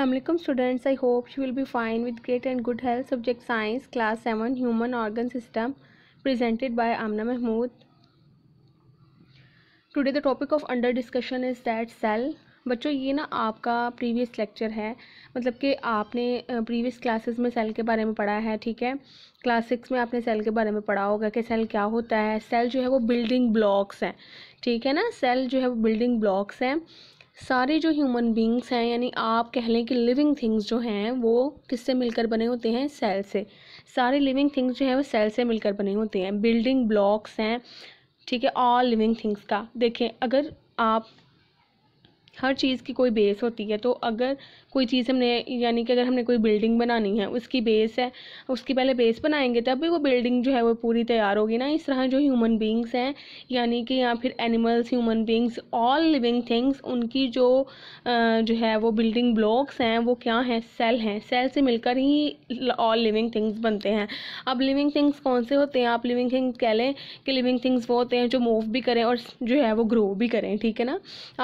Aslam students I hope you will be fine with great and good health subject science class seven human organ system presented by Amna Mahmood today the topic of under discussion is that cell बच्चों ये ना आपका previous lecture है मतलब कि आपने previous classes में cell के बारे में पढ़ा है ठीक है क्लास सिक्स में आपने सेल के बारे में पढ़ा होगा कि सेल क्या होता है सेल जो है वो बिल्डिंग ब्लॉक्स हैं ठीक है ना सेल जो है वो बिल्डिंग ब्लॉक्स हैं सारे जो ह्यूमन बींग्स हैं यानी आप कह लें कि लिविंग थिंग्स जो हैं वो किससे मिलकर बने होते हैं सेल से सारे लिविंग थिंग्स जो हैं वो सेल से मिलकर बने होते हैं बिल्डिंग ब्लॉक्स हैं ठीक है ऑल लिविंग थिंग्स का देखें अगर आप हर चीज़ की कोई बेस होती है तो अगर कोई चीज़ हमने यानी कि अगर हमने कोई बिल्डिंग बनानी है उसकी बेस है उसकी पहले बेस बनाएंगे तब भी वो बिल्डिंग जो है वो पूरी तैयार होगी ना इस तरह जो ह्यूमन बींग्स हैं यानी कि या फिर animals human beings all living things उनकी जो जो है वो बिल्डिंग ब्लॉक्स हैं वो क्या हैं सेल हैं सेल से मिलकर ही ऑल लिविंग थिंग्स बनते हैं अब लिविंग थिंग्स कौन से होते हैं आप लिविंग थिंग्स कह लें कि लिविंग थिंग्स वो होते हैं जो मूव भी करें और जो है वो ग्रो भी करें ठीक है ना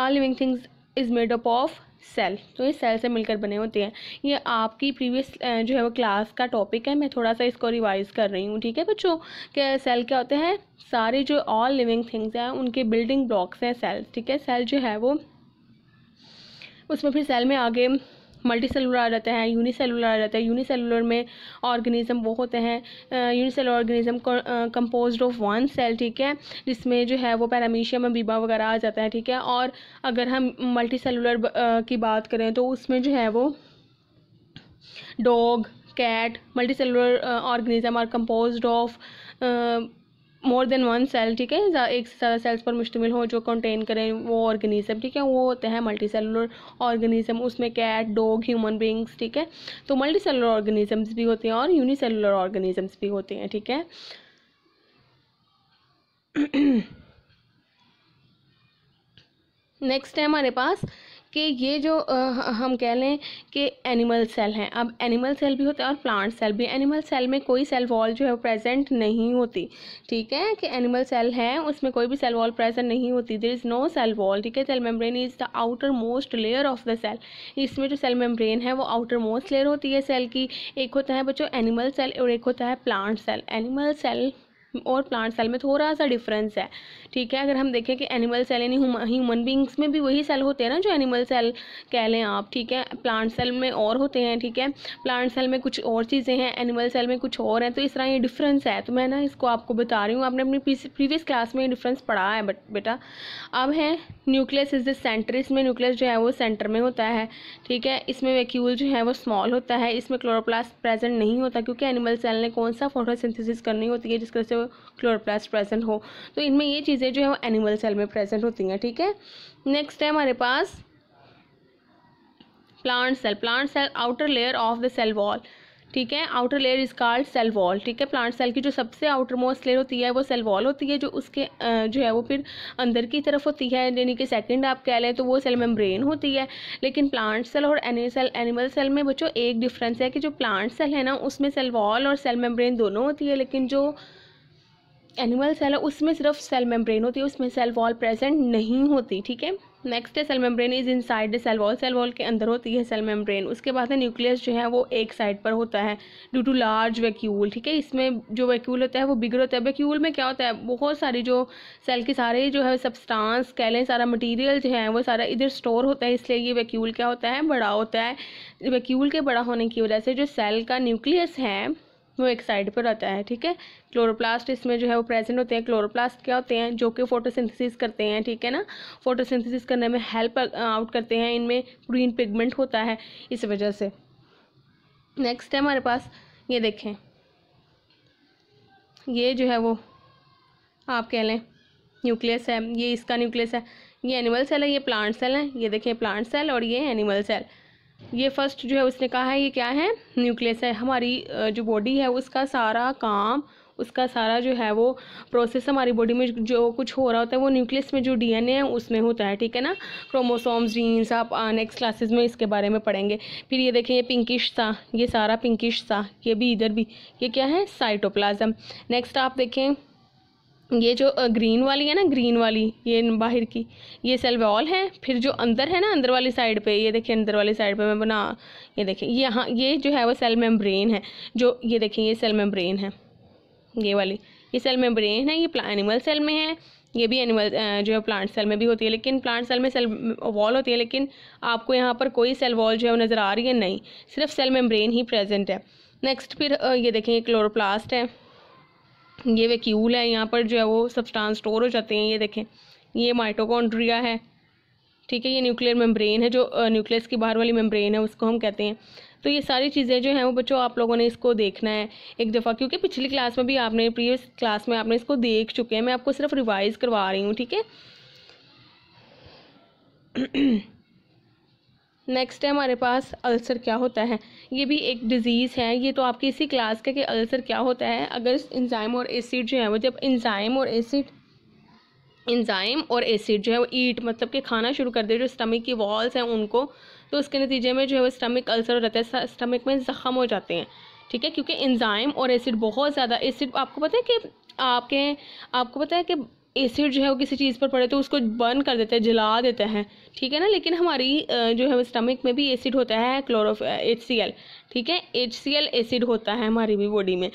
all living things is made up of cell तो ये सेल से मिलकर बने होते हैं ये आपकी प्रीवियस जो है वो क्लास का टॉपिक है मैं थोड़ा सा इसको रिवाइज़ कर रही हूँ ठीक है बच्चों क्या सेल क्या होते हैं सारे जो ऑल लिविंग थिंग्स हैं उनके बिल्डिंग ब्लॉक्स हैं सेल ठीक है सेल जो है वो उसमें फिर सेल में आगे मल्टी सेलुलर आ जाता है सेलुलर आ जाता है सेलुलर में ऑर्गेनिज्म वो होते हैं cellular organism compose of one cell ठीक है जिसमें जो है वो पैरामीशियम अमीबा वगैरह आ जाता है ठीक है और अगर हम मल्टी सेलुलर की बात करें तो उसमें जो है वो dog cat multi cellular organism are compose of more than one cell ठीक है एक से ज़्यादा सेल्स पर मुश्तमिल हो जो कंटेन करें वो ऑर्गेनिज्म ठीक है वो होते हैं मल्टी सेलुलर ऑर्गेनिज्म उसमें कैट डॉग ह्यूमन बींग्स ठीक है तो मल्टी सेलुलर ऑर्गेनिजम्स भी होते हैं और सेलुलर ऑर्गेनिजम्स भी होते हैं ठीक है नेक्स्ट है हमारे पास कि ये जो हम कह लें कि एनिमल सेल हैं अब एनिमल सेल भी होते हैं और प्लांट सेल भी एनिमल सेल में कोई सेल वॉल जो है प्रेजेंट नहीं होती ठीक है कि एनिमल सेल है उसमें कोई भी सेल वॉल प्रेजेंट नहीं होती there is no cell wall ठीक है cell membrane is the outer most layer of the cell इसमें जो सेल मेम्ब्रेन है वो आउटर मोस्ट लेयर होती है सेल की एक होता है बच्चों एनिमल सेल और एक होता है प्लांट सेल एनिमल सेल और प्लांट सेल में थोड़ा सा डिफरेंस है ठीक है अगर हम देखें कि एनिमल सेल यानी ह्यूमन बींग्स में भी वही सेल होते हैं ना जो एनिमल सेल कह लें आप ठीक है प्लांट सेल में और होते हैं ठीक है प्लांट सेल में कुछ और चीज़ें हैं एनिमल सेल में कुछ और हैं तो इस तरह ये डिफरेंस है तो मैं ना इसको आपको बता रही हूँ आपने अपनी प्रीवियस क्लास में ये डिफरेंस पढ़ा है बट बेटा अब है न्यूक्लियस इज़ द सेंटर इसमें न्यूक्लियस जो है वो सेंटर में होता है ठीक है इसमें वैक्यूल जो है वो स्मॉल होता है इसमें क्लोरोप्लास्ट प्रेजेंट नहीं होता क्योंकि एनिमल सेल ने कौन सा फोटोसिंथेसिस करनी होती है जिस से क्लोरोप्लास्ट प्रेजेंट हो तो इनमें ये चीज़ें जो है वो एनिमल सेल में प्रेजेंट होती हैं ठीक है नेक्स्ट है हमारे पास plant cell plant cell outer layer of the cell wall ठीक है outer layer is called cell wall ठीक है प्लांट सेल की जो सबसे आउटर मोस्ट लेयर होती है वो सेल वॉल होती है जो उसके जो है वो फिर अंदर की तरफ होती है यानी कि सेकंड आप कह लें तो वो सेल मेम्ब्रेन होती है लेकिन प्लांट सेल और एनिमल सेल एनिमल सेल में बच्चों एक डिफरेंस है कि जो प्लांट सेल है ना उसमें सेल वॉल और सेल मेम्ब्रेन दोनों होती है लेकिन जो एनिमल सेल है उसमें सिर्फ सेल मेम्ब्रेन होती है उसमें सेल वॉल प्रेजेंट नहीं होती ठीक है नेक्स्ट है cell membrane is inside cell wall cell wall के अंदर होती है सेल मेम्ब्रेन उसके बाद है न्यूक्लियस जो है वो एक साइड पर होता है ड्यू टू लार्ज वैक्यूल ठीक है इसमें जो वैक्यूल होता है वो बिगड़ होता है वैक्यूल में क्या होता है बहुत सारी जो सेल के सारे जो है सब्सटांस कह लें सारा मटीरियल जो है वो सारा इधर स्टोर होता है इसलिए ये वैक्यूल क्या होता है बड़ा होता है वैक्यूल के बड़ा होने की वजह से जो सेल का न्यूक्लियस है वो एक साइड पर रहता है ठीक है क्लोरोप्लास्ट इसमें जो है वो प्रेजेंट होते हैं क्लोरोप्लास्ट क्या होते हैं जो कि फोटोसिंथेसिस करते हैं ठीक है ना फोटोसिंथेसिस करने में हेल्प आउट uh, करते हैं इनमें ग्रीन पिगमेंट होता है इस वजह से नेक्स्ट है हमारे पास ये देखें ये जो है वो आप कह लें न्यूक्लियस है ये इसका न्यूक्लियस है ये एनिमल सेल है ये प्लांट सेल है ये देखें प्लांट सेल और ये एनिमल सेल ये फर्स्ट जो है उसने कहा है ये क्या है न्यूक्लियस है हमारी जो बॉडी है उसका सारा काम उसका सारा जो है वो प्रोसेस हमारी बॉडी में जो कुछ हो रहा होता है वो न्यूक्लियस में जो डीएनए है उसमें होता है ठीक है ना क्रोमोसोम्स जीन्स आप नेक्स्ट क्लासेस में इसके बारे में पढ़ेंगे फिर ये देखें ये पिंकिश सा ये सारा पिंकिश सा ये भी इधर भी ये क्या है साइटोप्लाज्म नेक्स्ट आप देखें ये जो ग्रीन वाली है ना ग्रीन वाली ये बाहर की ये सेल वॉल है फिर जो अंदर है ना अंदर वाली साइड पे ये देखिए अंदर वाली साइड पे मैं बना ये देखिए यहाँ ये जो है वो सेल मेम्ब्रेन है जो ये देखिए ये सेल मेम्ब्रेन है ये वाली ये सेल मेम्ब्रेन है ये एनिमल सेल में है ये भी एनिमल जो है प्लांट सेल में भी होती है लेकिन प्लांट सेल में सेल वॉल होती है लेकिन आपको यहाँ पर कोई सेल वॉल जो है वो नज़र आ रही है नहीं सिर्फ सेल मेम्ब्रेन ही प्रेजेंट है नेक्स्ट फिर ये देखें ये क्लोरोप्लास्ट है ये वेक्यूल है यहाँ पर जो है वो सब्सटांस स्टोर हो जाते हैं ये देखें ये माइटोकॉन्ड्रिया है ठीक है ये न्यूक्लियर मेम्ब्रेन है जो न्यूक्लियस की बाहर वाली मेम्ब्रेन है उसको हम कहते हैं तो ये सारी चीज़ें जो हैं वो बच्चों आप लोगों ने इसको देखना है एक दफ़ा क्योंकि पिछली क्लास में भी आपने प्रीवियस क्लास में आपने इसको देख चुके हैं मैं आपको सिर्फ रिवाइज़ करवा रही हूँ ठीक है नेक्स्ट है हमारे पास अल्सर क्या होता है ये भी एक डिज़ीज़ है ये तो आपकी इसी क्लास का कि अल्सर क्या होता है अगर इंजाइम और एसिड जो है वो जब इंजाइम और एसिड इंजाइम और एसिड जो है वो ईट मतलब कि खाना शुरू कर दे जो स्टमक की वॉल्स हैं उनको तो उसके नतीजे में जो है वो स्टमक अल्सर हो जाता है स्टमक में ज़ख़म हो जाते हैं ठीक है क्योंकि इंजाइम और एसिड बहुत ज़्यादा एसिड आपको पता है कि आपके आपको पता है कि एसिड जो है वो किसी चीज़ पर पड़े तो उसको बर्न कर देते हैं जला देते हैं ठीक है ना लेकिन हमारी जो है स्टमक में भी एसिड होता है क्लोरोफ एच सी एल ठीक है एच सी एल एसिड होता है हमारी भी बॉडी में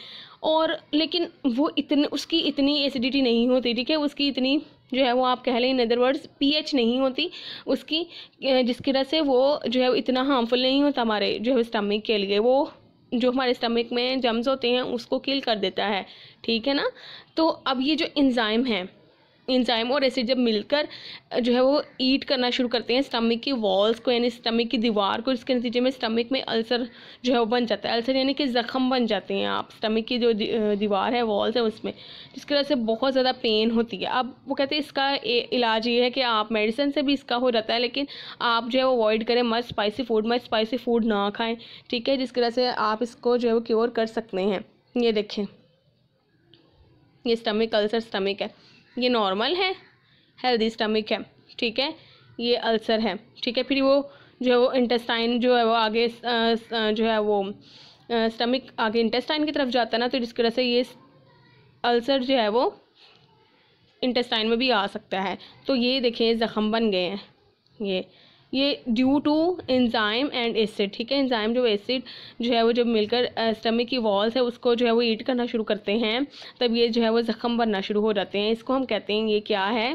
और लेकिन वो इतने उसकी इतनी एसिडिटी नहीं होती ठीक है उसकी इतनी जो है वो आप कह लें इन अदर वर्ड्स नहीं होती उसकी जिसकी वजह से वो जो है इतना हार्मफुल नहीं होता हमारे जो है स्टमक के लिए वो जो हमारे स्टमक में जम्स होते हैं उसको किल कर देता है ठीक है ना तो अब ये जो इंजाइम है इंजाइम और एसिड जब मिलकर जो है वो ईट करना शुरू करते हैं स्टमिक की वॉल्स को यानी स्टमिक की दीवार को इसके नतीजे में स्टमिक में अल्सर जो है वो बन जाता है अल्सर यानी कि ज़ख़म बन जाते हैं आप स्टमिक की जो दीवार है वॉल्स है उसमें जिसकी वजह से बहुत ज़्यादा पेन होती है अब वो कहते हैं इसका इलाज ये है कि आप मेडिसिन से भी इसका हो जाता है लेकिन आप जो है वो अवॉइड करें मत स्पाइसी फूड मत स्पाइसी फूड ना खाएँ ठीक है जिसकी वजह से आप इसको जो है वो क्योर कर सकते हैं ये देखें ये स्टमिक अल्सर स्टमिक है ये नॉर्मल है हेल्दी स्टमक है ठीक है ये अल्सर है ठीक है फिर वो जो है वो इंटेस्टाइन जो है वो आगे जो है वो स्टमक आगे इंटेस्टाइन की तरफ जाता है ना तो जिसकी वजह से ये अल्सर जो है वो इंटेस्टाइन में भी आ सकता है तो ये देखें ज़ख़म बन गए हैं ये ये due to enzyme and acid ठीक है इन्ज़ाइम जो एसिड जो है वो जब मिलकर स्टमिक की वॉल्स है उसको जो है वो ईट करना शुरू करते हैं तब ये जो है वो ज़ख़म बनना शुरू हो जाते हैं इसको हम कहते हैं ये क्या है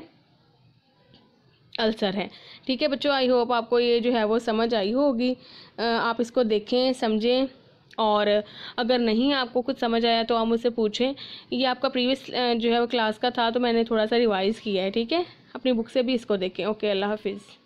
अल्सर है ठीक है बच्चों आई होप आपको ये जो है वो समझ आई होगी आप इसको देखें समझें और अगर नहीं आपको कुछ समझ आया तो आप मुझसे पूछें ये आपका प्रीवियस जो है वो क्लास का था तो मैंने थोड़ा सा रिवाइज़ किया है ठीक है अपनी बुक से भी इसको देखें ओके अल्लाह हाफिज़